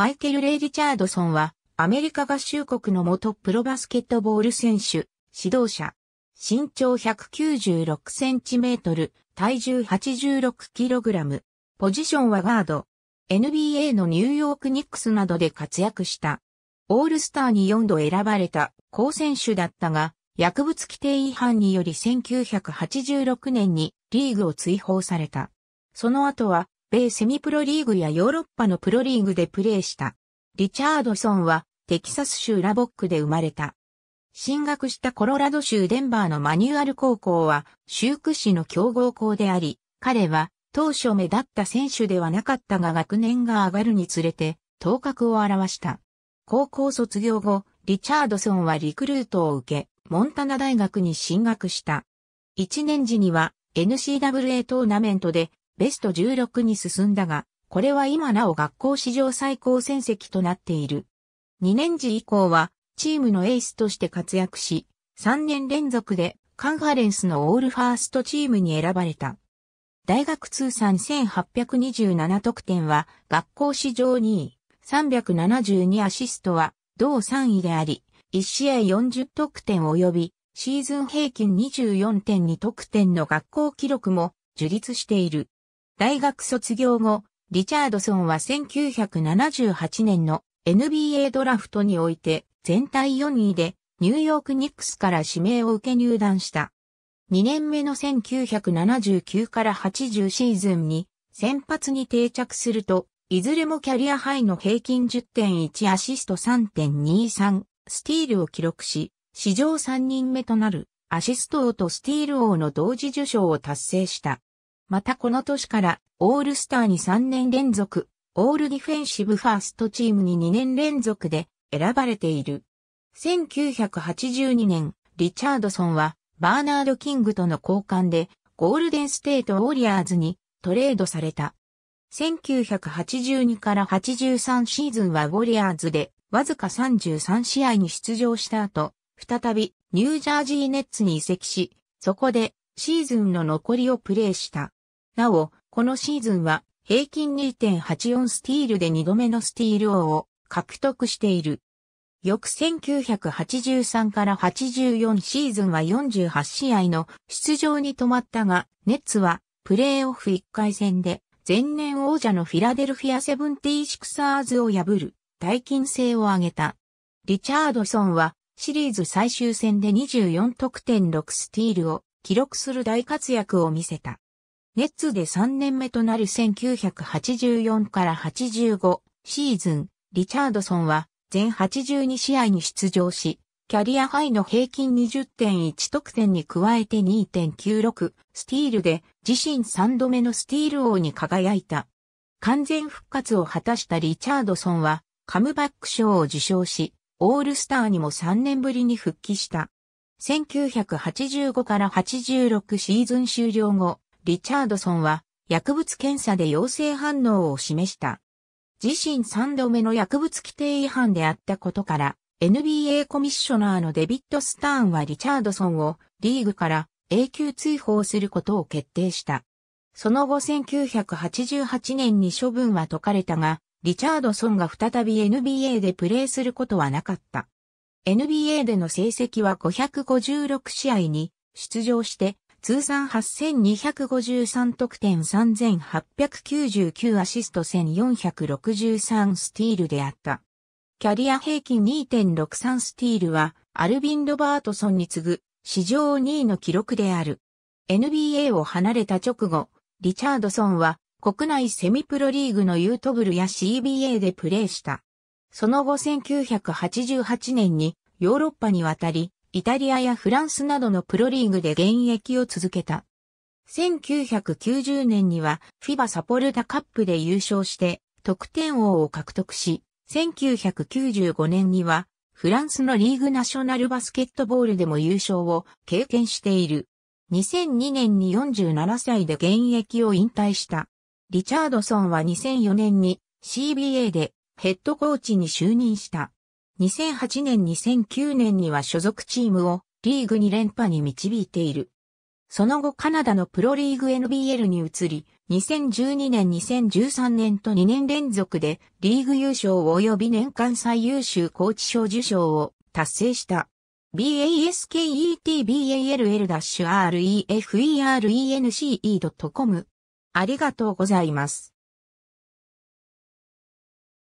マイケル・レイ・リチャードソンは、アメリカ合衆国の元プロバスケットボール選手、指導者。身長196センチメートル、体重86キログラム。ポジションはガード。NBA のニューヨークニックスなどで活躍した。オールスターに4度選ばれた好選手だったが、薬物規定違反により1986年にリーグを追放された。その後は米セミプロリーグやヨーロッパのプロリーグでプレーした。リチャードソンはテキサス州ラボックで生まれた。進学したコロラド州デンバーのマニュアル高校は州屈指の強豪校であり、彼は当初目立った選手ではなかったが学年が上がるにつれて頭角を現した。高校卒業後、リチャードソンはリクルートを受け、モンタナ大学に進学した。1年時には n c w a トーナメントでベスト16に進んだが、これは今なお学校史上最高戦績となっている。2年次以降は、チームのエースとして活躍し、3年連続でカンファレンスのオールファーストチームに選ばれた。大学通算1827得点は学校史上2位、372アシストは同3位であり、1試合40得点及び、シーズン平均24.2得点の学校記録も樹立している。大学卒業後、リチャードソンは1978年の NBA ドラフトにおいて全体4位でニューヨークニックスから指名を受け入団した。2年目の1979から80シーズンに先発に定着すると、いずれもキャリアハイの平均10.1アシスト3.23スティールを記録し、史上3人目となるアシスト王とスティール王の同時受賞を達成した。またこの年からオールスターに3年連続、オールディフェンシブファーストチームに2年連続で選ばれている。1982年、リチャードソンはバーナード・キングとの交換でゴールデンステート・ウォリアーズにトレードされた。1982から83シーズンはウォリアーズでわずか33試合に出場した後、再びニュージャージーネッツに移籍し、そこでシーズンの残りをプレーした。なお、このシーズンは平均2.84スティールで2度目のスティール王を獲得している。翌1983から84シーズンは48試合の出場に止まったが、ネッツはプレーオフ1回戦で前年王者のフィラデルフィアセブンティシクサーズを破る大金星を挙げた。リチャードソンはシリーズ最終戦で24得点6スティールを記録する大活躍を見せた。ネッツで3年目となる1984から85シーズン、リチャードソンは全82試合に出場し、キャリアハイの平均20.1得点に加えて2.96スティールで自身3度目のスティール王に輝いた。完全復活を果たしたリチャードソンはカムバック賞を受賞し、オールスターにも3年ぶりに復帰した。1985から86シーズン終了後、リチャードソンは薬物検査で陽性反応を示した。自身3度目の薬物規定違反であったことから、NBA コミッショナーのデビッド・スターンはリチャードソンをリーグから永久追放することを決定した。その後1988年に処分は解かれたが、リチャードソンが再び NBA でプレーすることはなかった。NBA での成績は556試合に出場して通算8253得点3899アシスト1463スティールであった。キャリア平均2.63スティールは、アルビン・ロバートソンに次ぐ、史上2位の記録である。NBA を離れた直後、リチャードソンは、国内セミプロリーグのユートブルや CBA でプレーした。その後1988年にヨーロッパに渡り、イタリアやフランスなどのプロリーグで現役を続けた。1990年には FIBA サポルタカップで優勝して得点王を獲得し、1995年にはフランスのリーグナショナルバスケットボールでも優勝を経験している。2002年に47歳で現役を引退した。リチャードソンは2004年に CBA でヘッドコーチに就任した。2008年2009年には所属チームをリーグ2連覇に導いている。その後カナダのプロリーグ NBL に移り、2012年2013年と2年連続でリーグ優勝及び年間最優秀コーチ賞受賞を達成した。basketball-reference.com ありがとうございます。